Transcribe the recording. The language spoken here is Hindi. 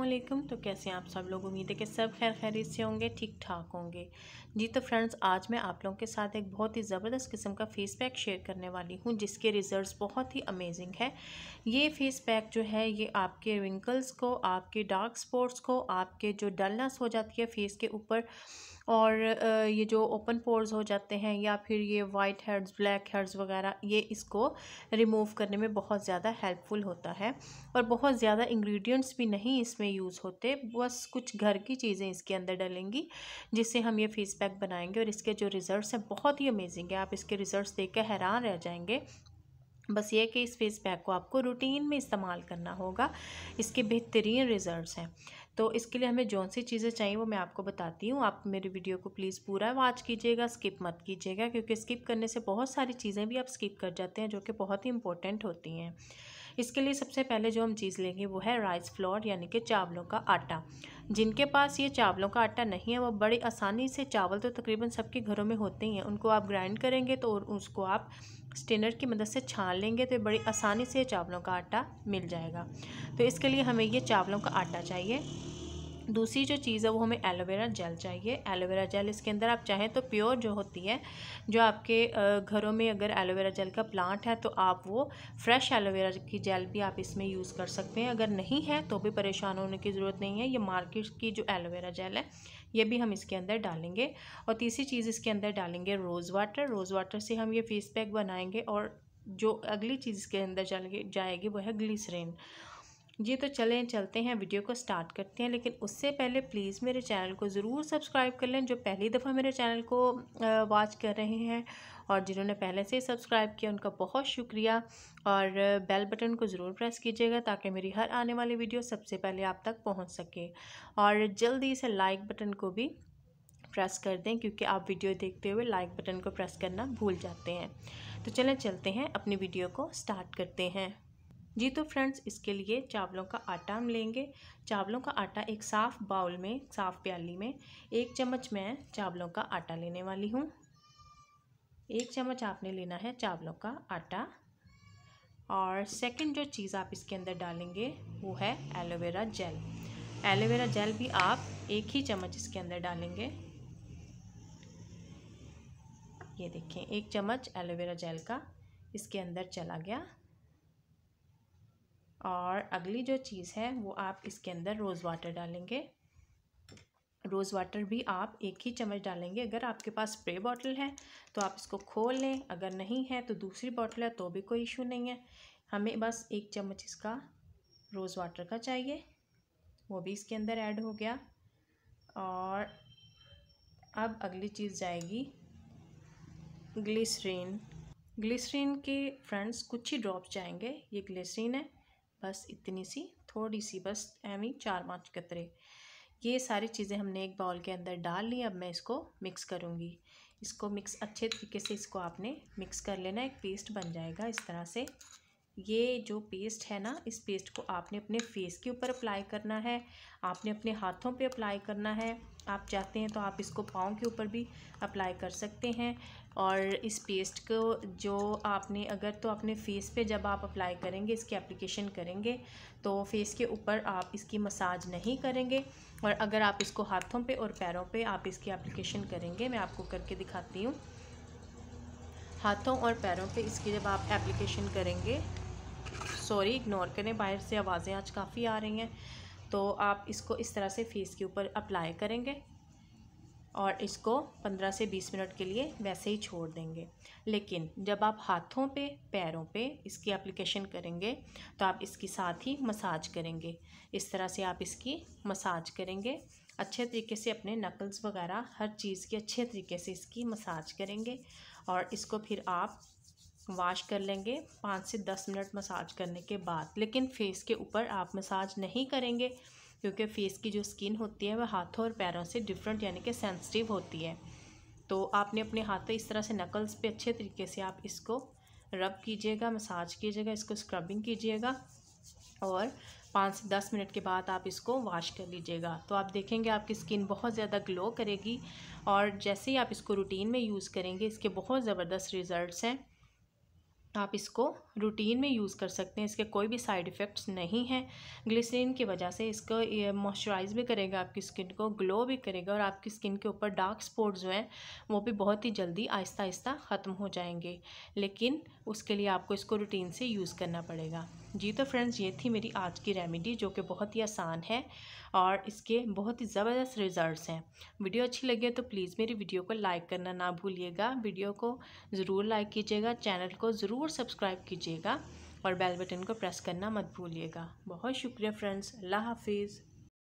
असलकम तो कैसे हैं आप सब लोग उम्मीद है कि सब खैर खैरी से होंगे ठीक ठाक होंगे जी तो फ्रेंड्स आज मैं आप लोगों के साथ एक बहुत ही ज़बरदस्त किस्म का फेस पैक शेयर करने वाली हूँ जिसके रिज़ल्ट बहुत ही अमेजिंग है ये फेस पैक जो है ये आपके रिंकल्स को आपके डार्क स्पॉट्स को आपके जो डलनेस हो जाती है फेस के ऊपर और ये जो ओपन पोर्स हो जाते हैं या फिर ये वाइट हेड्स ब्लैक हेड्स वगैरह ये इसको रिमूव करने में बहुत ज़्यादा हेल्पफुल होता है और बहुत ज़्यादा इंग्रेडिएंट्स भी नहीं इसमें यूज़ होते बस कुछ घर की चीज़ें इसके अंदर डलेंगी जिससे हम ये फेस पैक बनाएंगे और इसके जो रिज़ल्ट हैं बहुत ही अमेजिंग है आप इसके रिज़ल्ट देख कर हैरान रह जाएंगे बस ये कि इस फेस पैक को आपको रूटीन में इस्तेमाल करना होगा इसके बेहतरीन रिज़ल्ट हैं तो इसके लिए हमें जौन सी चीज़ें चाहिए वो मैं आपको बताती हूँ आप मेरी वीडियो को प्लीज़ पूरा वॉच कीजिएगा स्किप मत कीजिएगा क्योंकि स्किप करने से बहुत सारी चीज़ें भी आप स्किप कर जाते हैं जो कि बहुत ही इंपॉर्टेंट होती हैं इसके लिए सबसे पहले जो हम चीज़ लेंगे वो है राइस फ्लोर यानी कि चावलों का आटा जिनके पास ये चावलों का आटा नहीं है वो बड़ी आसानी से चावल तो तकरीबन सबके घरों में होते ही हैं उनको आप ग्राइंड करेंगे तो उसको आप स्टेनर की मदद से छान लेंगे तो बड़ी आसानी से चावलों का आटा मिल जाएगा तो इसके लिए हमें ये चावलों का आटा चाहिए दूसरी जो चीज़ है वो हमें एलोवेरा जेल चाहिए एलोवेरा जेल इसके अंदर आप चाहें तो प्योर जो होती है जो आपके घरों में अगर एलोवेरा जेल का प्लांट है तो आप वो फ्रेश एलोवेरा की जेल भी आप इसमें यूज़ कर सकते हैं अगर नहीं है तो भी परेशान होने की ज़रूरत नहीं है ये मार्केट की जो एलोवेरा जेल है ये भी हम इसके अंदर डालेंगे और तीसरी चीज़ इसके अंदर डालेंगे रोज़ वाटर रोज़ वाटर से हम ये फेस पैक बनाएंगे और जो अगली चीज़ इसके अंदर जाएगी वो है ग्लिसरीन जी तो चलें चलते हैं वीडियो को स्टार्ट करते हैं लेकिन उससे पहले प्लीज़ मेरे चैनल को ज़रूर सब्सक्राइब कर लें जो पहली दफ़ा मेरे चैनल को वॉच कर रहे हैं और जिन्होंने पहले से ही सब्सक्राइब किया उनका बहुत शुक्रिया और बेल बटन को ज़रूर प्रेस कीजिएगा ताकि मेरी हर आने वाली वीडियो सबसे पहले आप तक पहुँच सके और जल्दी से लाइक बटन को भी प्रेस कर दें क्योंकि आप वीडियो देखते हुए लाइक बटन को प्रेस करना भूल जाते हैं तो चलें चलते हैं अपनी वीडियो को स्टार्ट करते हैं जी तो फ्रेंड्स इसके लिए चावलों का आटा हम लेंगे चावलों का आटा एक साफ़ बाउल में साफ़ प्याली में एक चम्मच मैं चावलों का आटा लेने वाली हूँ एक चम्मच आपने लेना है चावलों का आटा और सेकंड जो चीज़ आप इसके अंदर डालेंगे वो है एलोवेरा जेल एलोवेरा जेल भी आप एक ही चम्मच इसके अंदर डालेंगे ये देखें एक चम्मच एलोवेरा जेल का इसके अंदर चला गया और अगली जो चीज़ है वो आप इसके अंदर रोज़ वाटर डालेंगे रोज़ वाटर भी आप एक ही चम्मच डालेंगे अगर आपके पास स्प्रे बॉटल है तो आप इसको खोल लें अगर नहीं है तो दूसरी बॉटल है तो भी कोई इशू नहीं है हमें बस एक चम्मच इसका रोज़ वाटर का चाहिए वो भी इसके अंदर ऐड हो गया और अब अगली चीज़ जाएगी ग्लिसरीन ग्लिसरीन के फ्रेंड्स कुछ ही ड्रॉप्स जाएंगे ये ग्लिसरीन है बस इतनी सी थोड़ी सी बस एवं चार पाँच कतरे ये सारी चीज़ें हमने एक बाउल के अंदर डाल ली अब मैं इसको मिक्स करूँगी इसको मिक्स अच्छे तरीके से इसको आपने मिक्स कर लेना एक पेस्ट बन जाएगा इस तरह से ये जो पेस्ट है ना इस पेस्ट को आपने अपने फेस के ऊपर अप्लाई करना है आपने अपने हाथों पे अप्लाई करना है आप चाहते हैं तो आप इसको पाँव के ऊपर भी अप्लाई कर सकते हैं और इस पेस्ट को जो आपने अगर तो अपने फेस पे जब आप अप्लाई करेंगे इसकी एप्लीकेशन करेंगे तो फेस के ऊपर आप इसकी मसाज नहीं करेंगे और अगर आप इसको हाथों पे और पैरों पे आप इसकी एप्लीकेशन करेंगे मैं आपको करके दिखाती हूँ हाथों और पैरों पे इसकी जब आप एप्लीकेशन करेंगे सॉरी इग्नोर करें बाहर से आवाज़ें आज काफ़ी आ रही हैं तो आप इसको इस तरह से फेस के ऊपर अप्लाई करेंगे और इसको 15 से 20 मिनट के लिए वैसे ही छोड़ देंगे लेकिन जब आप हाथों पे पैरों पे इसकी एप्लीकेशन करेंगे तो आप इसके साथ ही मसाज करेंगे इस तरह से आप इसकी मसाज करेंगे अच्छे तरीके से अपने नकल्स वगैरह हर चीज़ की अच्छे तरीके से इसकी मसाज करेंगे और इसको फिर आप वॉश कर लेंगे पाँच से दस मिनट मसाज करने के बाद लेकिन फेस के ऊपर आप मसाज नहीं करेंगे क्योंकि फेस की जो स्किन होती है वह हाथों और पैरों से डिफरेंट यानी कि सेंसिटिव होती है तो आपने अपने हाथों इस तरह से नकल्स पे अच्छे तरीके से आप इसको रब कीजिएगा मसाज कीजिएगा इसको स्क्रबिंग कीजिएगा और पाँच से दस मिनट के बाद आप इसको वॉश कर लीजिएगा तो आप देखेंगे आपकी स्किन बहुत ज़्यादा ग्लो करेगी और जैसे ही आप इसको रूटीन में यूज़ करेंगे इसके बहुत ज़बरदस्त रिज़ल्ट हैं आप इसको रूटीन में यूज़ कर सकते हैं इसके कोई भी साइड इफ़ेक्ट्स नहीं हैं ग्लिसरीन की वजह से इसको मॉइस्चराइज़ भी करेगा आपकी स्किन को ग्लो भी करेगा और आपकी स्किन के ऊपर डार्क स्पॉट जो हैं वो भी बहुत ही जल्दी आहिस्ता आहिस्ता ख़त्म हो जाएंगे लेकिन उसके लिए आपको इसको रूटीन से यूज़ करना पड़ेगा जी तो फ्रेंड्स ये थी मेरी आज की रेमेडी जो कि बहुत ही आसान है और इसके बहुत ही ज़बरदस्त रिज़ल्ट्स हैं वीडियो अच्छी लगी है तो प्लीज़ मेरी वीडियो को लाइक करना ना भूलिएगा वीडियो को ज़रूर लाइक कीजिएगा चैनल को ज़रूर सब्सक्राइब कीजिएगा और बेल बटन को प्रेस करना मत भूलिएगा बहुत शुक्रिया फ्रेंड्स अल्लाह हाफिज़